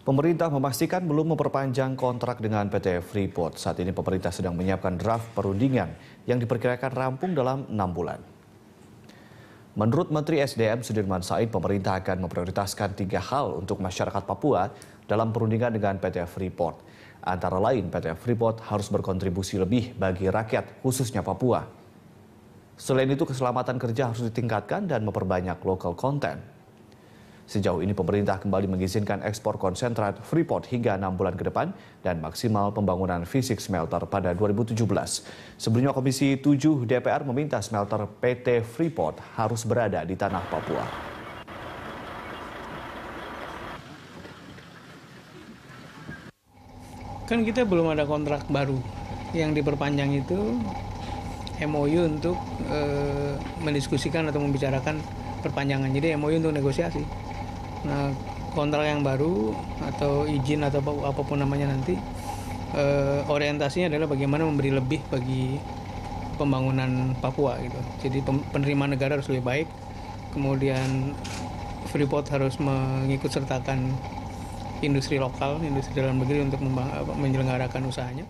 Pemerintah memastikan belum memperpanjang kontrak dengan PT Freeport. Saat ini pemerintah sedang menyiapkan draft perundingan yang diperkirakan rampung dalam enam bulan. Menurut Menteri SDM Sudirman Said, pemerintah akan memprioritaskan tiga hal untuk masyarakat Papua dalam perundingan dengan PT Freeport. Antara lain, PT Freeport harus berkontribusi lebih bagi rakyat, khususnya Papua. Selain itu, keselamatan kerja harus ditingkatkan dan memperbanyak lokal konten. Sejauh ini pemerintah kembali mengizinkan ekspor konsentrat Freeport hingga 6 bulan ke depan dan maksimal pembangunan fisik smelter pada 2017. Sebelumnya Komisi 7 DPR meminta smelter PT Freeport harus berada di tanah Papua. Kan kita belum ada kontrak baru yang diperpanjang itu MOU untuk e, mendiskusikan atau membicarakan perpanjangan. Jadi MOU untuk negosiasi nah kontrak yang baru atau izin atau apa apapun namanya nanti eh, orientasinya adalah bagaimana memberi lebih bagi pembangunan Papua gitu jadi penerimaan negara harus lebih baik kemudian Freeport harus mengikut sertakan industri lokal, industri dalam negeri untuk menyelenggarakan usahanya.